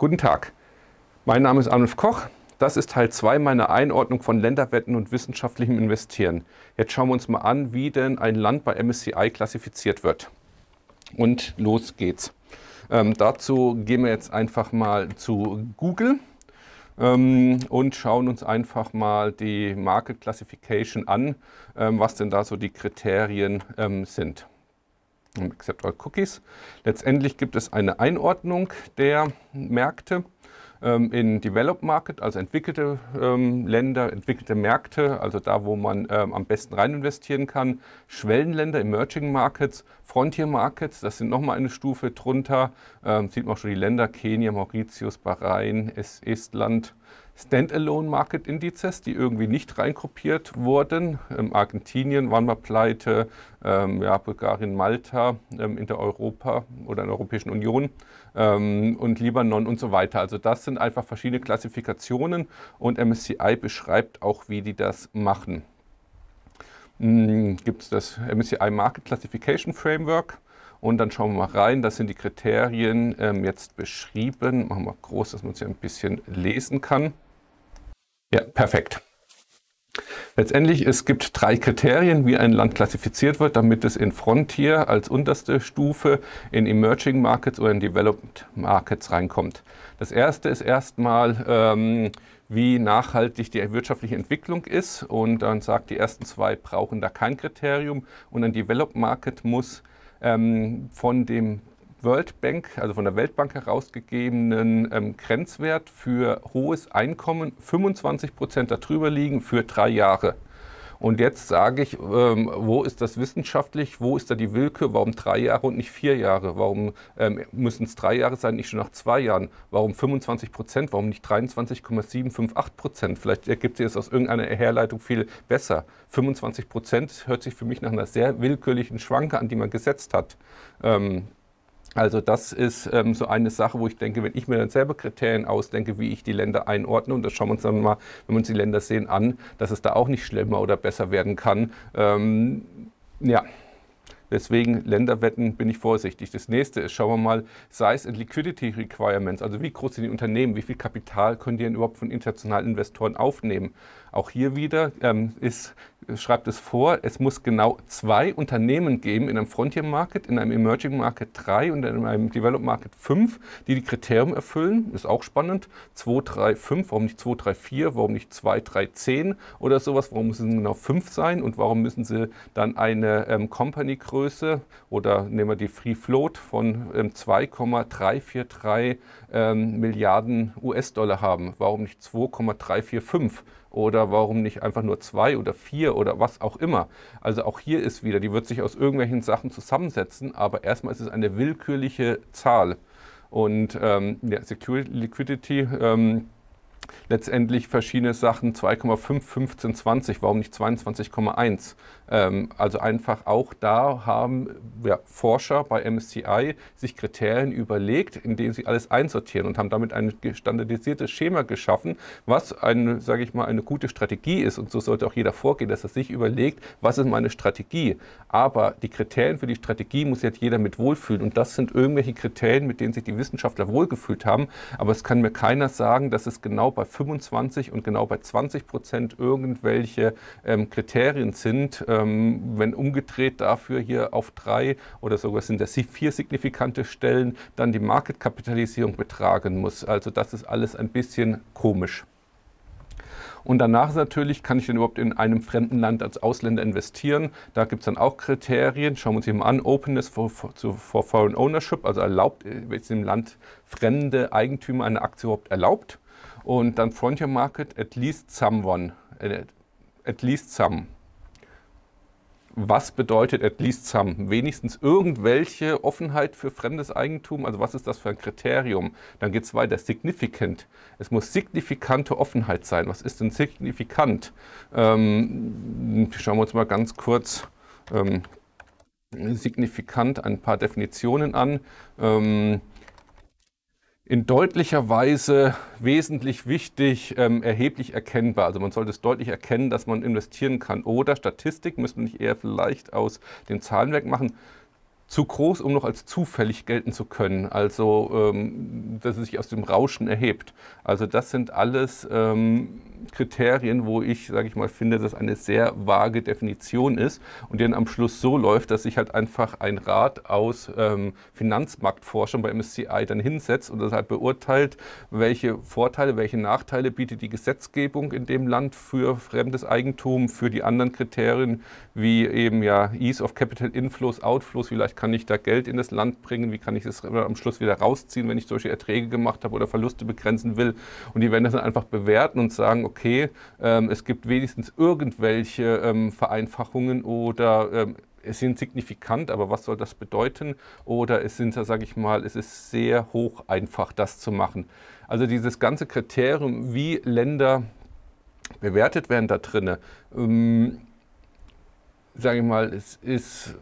Guten Tag, mein Name ist Arnulf Koch. Das ist Teil 2 meiner Einordnung von Länderwetten und wissenschaftlichem Investieren. Jetzt schauen wir uns mal an, wie denn ein Land bei MSCI klassifiziert wird. Und los geht's. Ähm, dazu gehen wir jetzt einfach mal zu Google ähm, und schauen uns einfach mal die Market Classification an, ähm, was denn da so die Kriterien ähm, sind um Accept All Cookies. Letztendlich gibt es eine Einordnung der Märkte ähm, in Developed Market, also entwickelte ähm, Länder, entwickelte Märkte, also da, wo man ähm, am besten rein investieren kann, Schwellenländer, Emerging Markets, Frontier Markets, das sind nochmal eine Stufe drunter, ähm, sieht man auch schon die Länder, Kenia, Mauritius, Bahrain, Estland, Standalone-Market-Indizes, die irgendwie nicht reinkopiert wurden. Ähm, Argentinien waren wir pleite, ähm, ja, Bulgarien, Malta ähm, in der Europa oder in der Europäischen Union ähm, und Libanon und so weiter. Also das sind einfach verschiedene Klassifikationen und MSCI beschreibt auch, wie die das machen. Hm, Gibt es das MSCI Market Classification Framework? Und dann schauen wir mal rein, das sind die Kriterien ähm, jetzt beschrieben. Machen wir groß, dass man sie ein bisschen lesen kann. Ja, perfekt. Letztendlich, es gibt drei Kriterien, wie ein Land klassifiziert wird, damit es in Frontier als unterste Stufe in Emerging Markets oder in Developed Markets reinkommt. Das erste ist erstmal, ähm, wie nachhaltig die wirtschaftliche Entwicklung ist. Und dann sagt, die ersten zwei brauchen da kein Kriterium. Und ein Developed Market muss ähm, von dem World Bank, also von der Weltbank herausgegebenen ähm, Grenzwert für hohes Einkommen 25 Prozent darüber liegen für drei Jahre. Und jetzt sage ich, ähm, wo ist das wissenschaftlich, wo ist da die Willkür, warum drei Jahre und nicht vier Jahre? Warum ähm, müssen es drei Jahre sein, nicht schon nach zwei Jahren? Warum 25 Prozent, warum nicht 23,758 Prozent? Vielleicht ergibt sich das aus irgendeiner Herleitung viel besser. 25 Prozent hört sich für mich nach einer sehr willkürlichen Schwanke an, die man gesetzt hat. Ähm, also das ist ähm, so eine Sache, wo ich denke, wenn ich mir dann selber Kriterien ausdenke, wie ich die Länder einordne, und das schauen wir uns dann mal, wenn wir uns die Länder sehen, an, dass es da auch nicht schlimmer oder besser werden kann. Ähm, ja. Deswegen Länderwetten bin ich vorsichtig. Das nächste ist, schauen wir mal, Size and Liquidity Requirements, also wie groß sind die Unternehmen, wie viel Kapital können die denn überhaupt von internationalen Investoren aufnehmen. Auch hier wieder ähm, ist schreibt es vor, es muss genau zwei Unternehmen geben in einem Frontier Market, in einem Emerging Market 3 und in einem Developed Market 5, die die Kriterien erfüllen. Ist auch spannend. 2, 3, 5, warum nicht 2, 3, 4, warum nicht 2, 3, 10 oder sowas? Warum müssen es genau 5 sein und warum müssen sie dann eine ähm, Company-Größe oder nehmen wir die Free Float von ähm, 2,343 ähm, Milliarden US-Dollar haben? Warum nicht 2,345? oder warum nicht einfach nur zwei oder vier oder was auch immer. Also auch hier ist wieder, die wird sich aus irgendwelchen Sachen zusammensetzen, aber erstmal ist es eine willkürliche Zahl. Und ähm, ja, Security, Liquidity ähm, letztendlich verschiedene Sachen 2,5, 15, 20, warum nicht 22,1? Ähm, also einfach auch da haben ja, Forscher bei MSCI sich Kriterien überlegt, indem sie alles einsortieren und haben damit ein standardisiertes Schema geschaffen, was eine, sage ich mal, eine gute Strategie ist. Und so sollte auch jeder vorgehen, dass er sich überlegt, was ist meine Strategie. Aber die Kriterien für die Strategie muss jetzt jeder mit wohlfühlen. Und das sind irgendwelche Kriterien, mit denen sich die Wissenschaftler wohlgefühlt haben. Aber es kann mir keiner sagen, dass es genau bei 25 und genau bei 20 Prozent irgendwelche ähm, Kriterien sind, ähm, wenn umgedreht dafür hier auf drei oder sogar sind das vier signifikante Stellen, dann die Marketkapitalisierung betragen muss. Also das ist alles ein bisschen komisch. Und danach natürlich, kann ich denn überhaupt in einem fremden Land als Ausländer investieren? Da gibt es dann auch Kriterien. Schauen wir uns eben an. Openness for, for, for Foreign Ownership, also erlaubt, ist äh, im Land fremde Eigentümer eine Aktie überhaupt erlaubt? und dann Frontier market at least someone, äh, at least some. Was bedeutet at least some? Wenigstens irgendwelche Offenheit für fremdes Eigentum. Also was ist das für ein Kriterium? Dann geht es weiter. Significant. Es muss signifikante Offenheit sein. Was ist denn signifikant? Ähm, schauen wir uns mal ganz kurz ähm, signifikant ein paar Definitionen an. Ähm, in deutlicher Weise wesentlich wichtig, ähm, erheblich erkennbar. Also man sollte es deutlich erkennen, dass man investieren kann. Oder Statistik müsste man nicht eher vielleicht aus dem Zahlenwerk machen. Zu groß, um noch als zufällig gelten zu können. Also, ähm, dass es sich aus dem Rauschen erhebt. Also das sind alles ähm, Kriterien, wo ich, sage ich mal, finde, dass eine sehr vage Definition ist und die dann am Schluss so läuft, dass sich halt einfach ein Rat aus ähm, Finanzmarktforschern bei MSCI dann hinsetzt und das halt beurteilt, welche Vorteile, welche Nachteile bietet die Gesetzgebung in dem Land für fremdes Eigentum, für die anderen Kriterien wie eben ja Ease of Capital Inflows, Outflows, vielleicht kann ich da Geld in das Land bringen, wie kann ich es am Schluss wieder rausziehen, wenn ich solche Erträge gemacht habe oder Verluste begrenzen will. Und die werden das dann einfach bewerten und sagen, okay, ähm, es gibt wenigstens irgendwelche ähm, Vereinfachungen oder ähm, es sind signifikant, aber was soll das bedeuten? Oder es sind, sage ich mal, es ist sehr hoch einfach, das zu machen. Also dieses ganze Kriterium, wie Länder bewertet werden da drinne, ähm, sage ich mal, es ist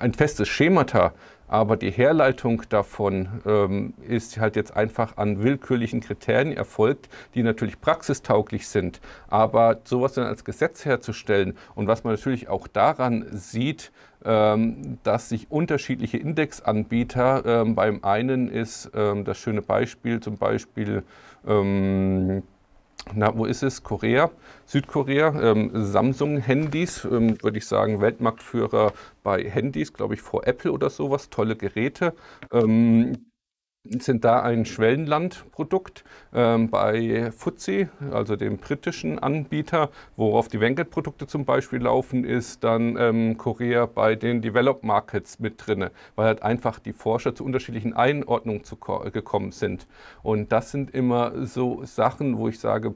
ein festes Schemata, aber die Herleitung davon ähm, ist halt jetzt einfach an willkürlichen Kriterien erfolgt, die natürlich praxistauglich sind. Aber sowas dann als Gesetz herzustellen und was man natürlich auch daran sieht, ähm, dass sich unterschiedliche Indexanbieter, ähm, beim einen ist ähm, das schöne Beispiel zum Beispiel ähm, na, wo ist es? Korea, Südkorea, ähm, Samsung-Handys, ähm, würde ich sagen, Weltmarktführer bei Handys, glaube ich, vor Apple oder sowas, tolle Geräte. Ähm, sind da ein Schwellenlandprodukt ähm, bei Fuzzi, also dem britischen Anbieter, worauf die Wenkel-Produkte zum Beispiel laufen, ist dann ähm, Korea bei den Developed Markets mit drin, weil halt einfach die Forscher zu unterschiedlichen Einordnungen zu, gekommen sind. Und das sind immer so Sachen, wo ich sage,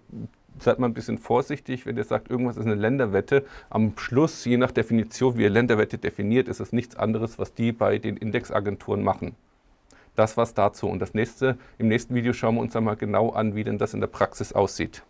seid mal ein bisschen vorsichtig, wenn ihr sagt, irgendwas ist eine Länderwette. Am Schluss, je nach Definition, wie ihr Länderwette definiert, ist es nichts anderes, was die bei den Indexagenturen machen. Das war's dazu. Und das nächste, im nächsten Video schauen wir uns einmal genau an, wie denn das in der Praxis aussieht.